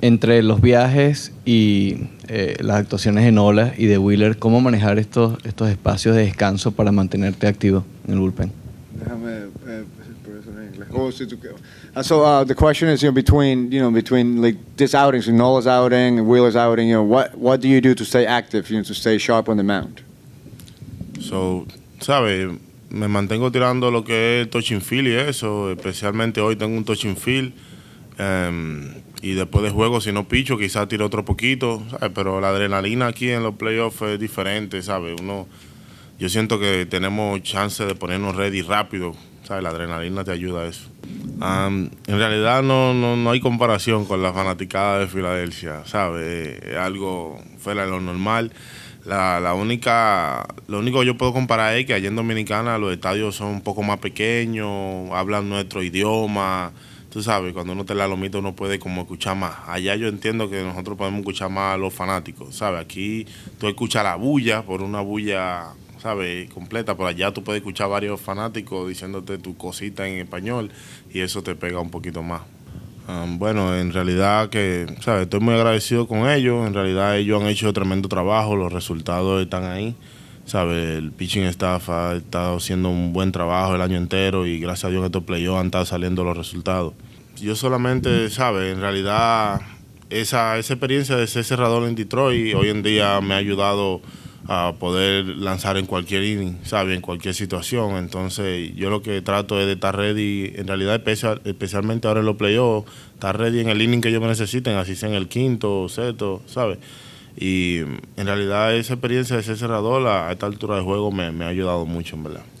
entre los viajes y eh, las actuaciones en Ola y de Wheeler, ¿cómo manejar estos, estos espacios de descanso para mantenerte activo en el bullpen? Déjame, Oh, so the question is, between, you know, between like this outing, Nola's outing, Wheeler's outing, you know, what, what do you do to stay active, you know, to stay sharp on the mound? So, sabe, me mantengo tirando lo que es touching field y eso, especialmente hoy tengo un touching feel. Em, y después de juego, si no picho, quizás tiro otro poquito, ¿sabes? pero la adrenalina aquí en los playoffs es diferente, ¿sabes? Uno, yo siento que tenemos chance de ponernos ready rápido, ¿sabes? La adrenalina te ayuda a eso. en realidad no, no, hay comparación con la fanaticada de Filadelfia, ¿sabes? algo fuera de lo normal. La, la, única, lo único que yo puedo comparar es que allá en Dominicana los estadios son un poco más pequeños, hablan nuestro idioma, tú sabes, cuando uno te la lomita uno puede como escuchar más. Allá yo entiendo que nosotros podemos escuchar más a los fanáticos, ¿sabes? Aquí tú escuchas la bulla por una bulla, ¿sabes? Completa, por allá tú puedes escuchar varios fanáticos diciéndote tu cosita en español y eso te pega un poquito más. bueno, en realidad que, ¿sabes? Estoy muy agradecido con ellos, en realidad ellos han hecho tremendo trabajo, los resultados están ahí. ¿sabe? El pitching staff ha estado haciendo un buen trabajo el año entero y gracias a Dios en estos playoffs han estado saliendo los resultados. Yo solamente, ¿sabe? En realidad, esa, experiencia de ser cerrador en Detroit hoy en día me ha ayudado a poder lanzar en cualquier inning, ¿sabe? En cualquier situación. Entonces, yo lo que trato es de estar ready, en realidad, especialmente ahora en los playoffs, estar ready en el inning que ellos me necesiten, así sea en el quinto o sexto, ¿sabes? Y mm, en realidad esa experiencia de ser cerrador a, esta altura de juego me, me ha ayudado mucho, en verdad.